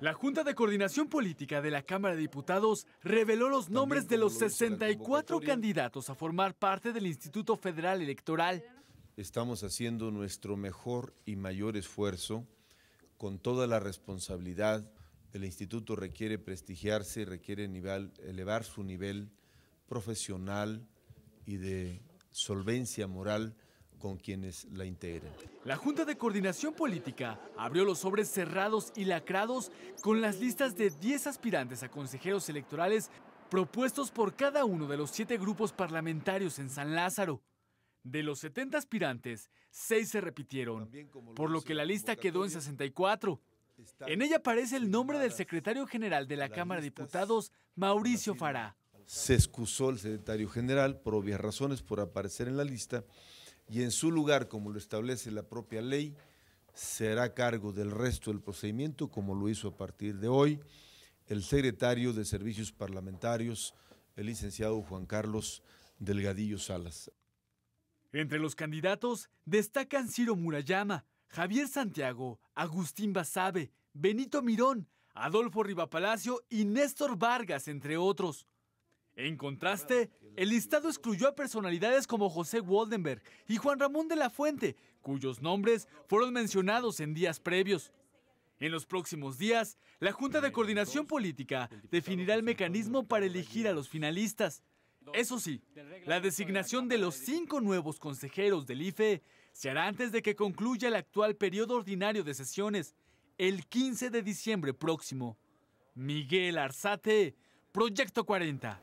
La Junta de Coordinación Política de la Cámara de Diputados reveló los nombres de los 64 candidatos a formar parte del Instituto Federal Electoral. Estamos haciendo nuestro mejor y mayor esfuerzo con toda la responsabilidad. El instituto requiere prestigiarse, requiere elevar su nivel profesional y de solvencia moral con quienes la integren. La Junta de Coordinación Política abrió los sobres cerrados y lacrados con las listas de 10 aspirantes a consejeros electorales propuestos por cada uno de los siete grupos parlamentarios en San Lázaro. De los 70 aspirantes, 6 se repitieron, por lo que la lista quedó en 64. En ella aparece el nombre del secretario general de la Cámara de Diputados, Mauricio Fará. Se excusó el secretario general por obvias razones por aparecer en la lista y en su lugar, como lo establece la propia ley, será cargo del resto del procedimiento, como lo hizo a partir de hoy, el secretario de Servicios Parlamentarios, el licenciado Juan Carlos Delgadillo Salas. Entre los candidatos destacan Ciro Murayama, Javier Santiago, Agustín Basabe, Benito Mirón, Adolfo Rivapalacio y Néstor Vargas, entre otros. En contraste, el listado excluyó a personalidades como José Waldenberg y Juan Ramón de la Fuente, cuyos nombres fueron mencionados en días previos. En los próximos días, la Junta de Coordinación Política definirá el mecanismo para elegir a los finalistas. Eso sí, la designación de los cinco nuevos consejeros del IFE se hará antes de que concluya el actual periodo ordinario de sesiones, el 15 de diciembre próximo. Miguel Arzate, Proyecto 40.